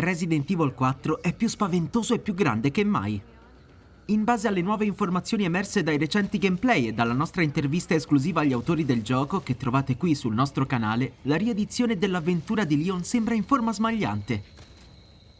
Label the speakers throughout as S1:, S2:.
S1: Resident Evil 4 è più spaventoso e più grande che mai. In base alle nuove informazioni emerse dai recenti gameplay e dalla nostra intervista esclusiva agli autori del gioco che trovate qui sul nostro canale, la riedizione dell'avventura di Leon sembra in forma smagliante,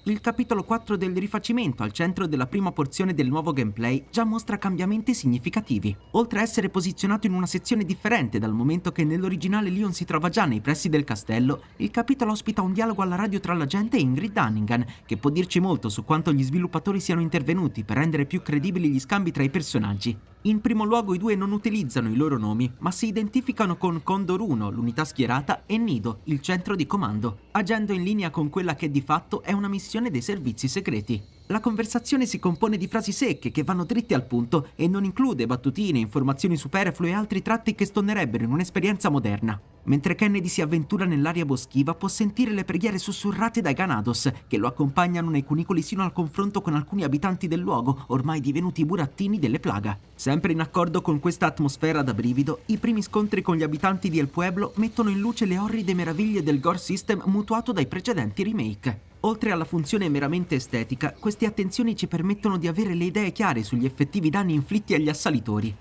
S1: il capitolo 4 del rifacimento al centro della prima porzione del nuovo gameplay già mostra cambiamenti significativi, oltre a essere posizionato in una sezione differente dal momento che nell'originale Leon si trova già nei pressi del castello, il capitolo ospita un dialogo alla radio tra la gente e Ingrid Dunningham, che può dirci molto su quanto gli sviluppatori siano intervenuti per rendere più credibili gli scambi tra i personaggi. In primo luogo i due non utilizzano i loro nomi, ma si identificano con Condor 1, l'unità schierata, e Nido, il centro di comando, agendo in linea con quella che di fatto è una missione dei servizi segreti. La conversazione si compone di frasi secche che vanno dritte al punto e non include battutine, informazioni superflue e altri tratti che stonnerebbero in un'esperienza moderna. Mentre Kennedy si avventura nell'area boschiva può sentire le preghiere sussurrate dai Ganados che lo accompagnano nei cunicoli sino al confronto con alcuni abitanti del luogo ormai divenuti burattini delle plaga. Sempre in accordo con questa atmosfera da brivido, i primi scontri con gli abitanti di El Pueblo mettono in luce le orride meraviglie del gore system mutuato dai precedenti remake. Oltre alla funzione meramente estetica, queste attenzioni ci permettono di avere le idee chiare sugli effettivi danni inflitti agli assalitori.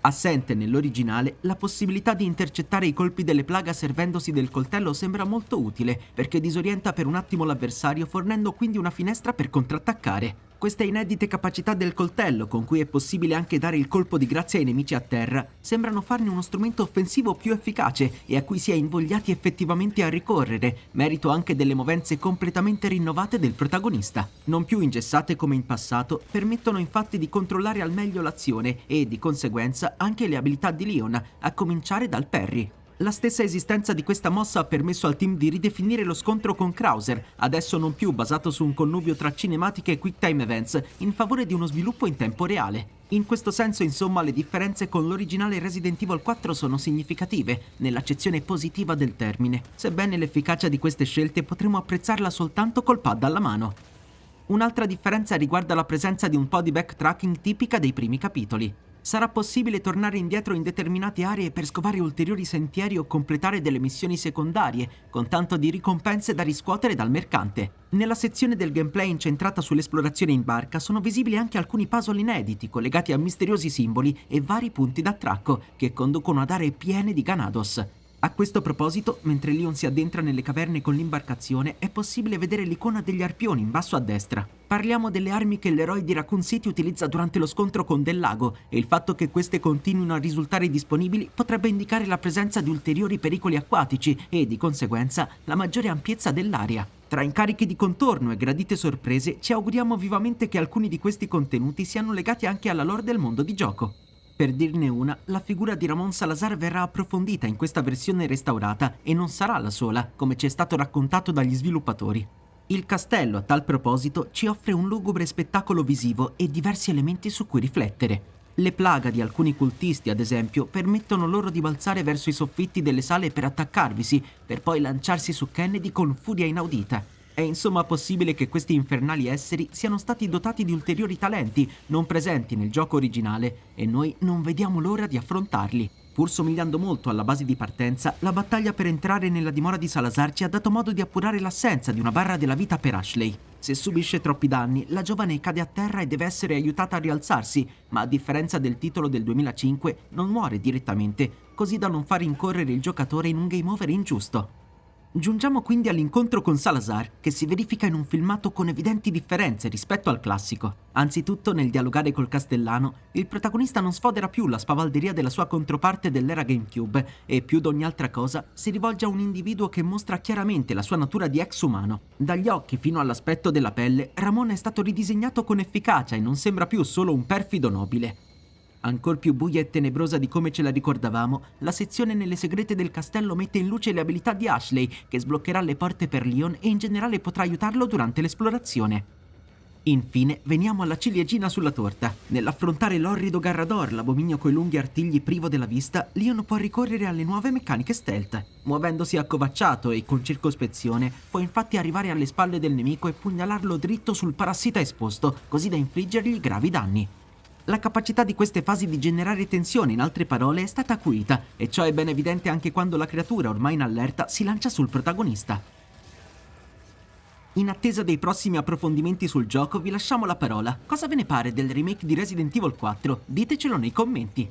S1: Assente nell'originale, la possibilità di intercettare i colpi delle plaga servendosi del coltello sembra molto utile, perché disorienta per un attimo l'avversario fornendo quindi una finestra per contrattaccare. Queste inedite capacità del coltello, con cui è possibile anche dare il colpo di grazia ai nemici a terra, sembrano farne uno strumento offensivo più efficace e a cui si è invogliati effettivamente a ricorrere, merito anche delle movenze completamente rinnovate del protagonista. Non più ingessate come in passato, permettono infatti di controllare al meglio l'azione e, di conseguenza, anche le abilità di Leon, a cominciare dal Perry. La stessa esistenza di questa mossa ha permesso al team di ridefinire lo scontro con Krauser, adesso non più basato su un connubio tra cinematiche e quick time events, in favore di uno sviluppo in tempo reale. In questo senso, insomma, le differenze con l'originale Resident Evil 4 sono significative, nell'accezione positiva del termine, sebbene l'efficacia di queste scelte potremo apprezzarla soltanto col pad alla mano. Un'altra differenza riguarda la presenza di un po' di backtracking tipica dei primi capitoli sarà possibile tornare indietro in determinate aree per scovare ulteriori sentieri o completare delle missioni secondarie, con tanto di ricompense da riscuotere dal mercante. Nella sezione del gameplay incentrata sull'esplorazione in barca sono visibili anche alcuni puzzle inediti collegati a misteriosi simboli e vari punti d'attracco che conducono ad aree piene di Ganados. A questo proposito, mentre Leon si addentra nelle caverne con l'imbarcazione, è possibile vedere l'icona degli arpioni in basso a destra. Parliamo delle armi che l'eroe di Raccoon City utilizza durante lo scontro con Del Lago e il fatto che queste continuino a risultare disponibili potrebbe indicare la presenza di ulteriori pericoli acquatici e, di conseguenza, la maggiore ampiezza dell'area. Tra incarichi di contorno e gradite sorprese, ci auguriamo vivamente che alcuni di questi contenuti siano legati anche alla lore del mondo di gioco. Per dirne una, la figura di Ramon Salazar verrà approfondita in questa versione restaurata e non sarà la sola, come ci è stato raccontato dagli sviluppatori. Il castello, a tal proposito, ci offre un lugubre spettacolo visivo e diversi elementi su cui riflettere. Le plaga di alcuni cultisti, ad esempio, permettono loro di balzare verso i soffitti delle sale per attaccarvisi, per poi lanciarsi su Kennedy con furia inaudita. È insomma possibile che questi infernali esseri siano stati dotati di ulteriori talenti non presenti nel gioco originale e noi non vediamo l'ora di affrontarli. Pur somigliando molto alla base di partenza, la battaglia per entrare nella dimora di Salazar ci ha dato modo di appurare l'assenza di una barra della vita per Ashley. Se subisce troppi danni, la giovane cade a terra e deve essere aiutata a rialzarsi, ma a differenza del titolo del 2005 non muore direttamente, così da non far incorrere il giocatore in un game over ingiusto. Giungiamo quindi all'incontro con Salazar, che si verifica in un filmato con evidenti differenze rispetto al classico. Anzitutto, nel dialogare col castellano, il protagonista non sfodera più la spavalderia della sua controparte dell'era GameCube e, più di ogni altra cosa, si rivolge a un individuo che mostra chiaramente la sua natura di ex umano. Dagli occhi fino all'aspetto della pelle, Ramon è stato ridisegnato con efficacia e non sembra più solo un perfido nobile. Ancor più buia e tenebrosa di come ce la ricordavamo, la sezione nelle segrete del castello mette in luce le abilità di Ashley, che sbloccherà le porte per Leon e in generale potrà aiutarlo durante l'esplorazione. Infine, veniamo alla ciliegina sulla torta. Nell'affrontare l'orrido Garrador, l'abominio coi lunghi artigli privo della vista, Leon può ricorrere alle nuove meccaniche stealth. Muovendosi accovacciato e con circospezione, può infatti arrivare alle spalle del nemico e pugnalarlo dritto sul parassita esposto, così da infliggergli gravi danni la capacità di queste fasi di generare tensione, in altre parole, è stata acuita, e ciò è ben evidente anche quando la creatura, ormai in allerta, si lancia sul protagonista. In attesa dei prossimi approfondimenti sul gioco vi lasciamo la parola. Cosa ve ne pare del remake di Resident Evil 4? Ditecelo nei commenti.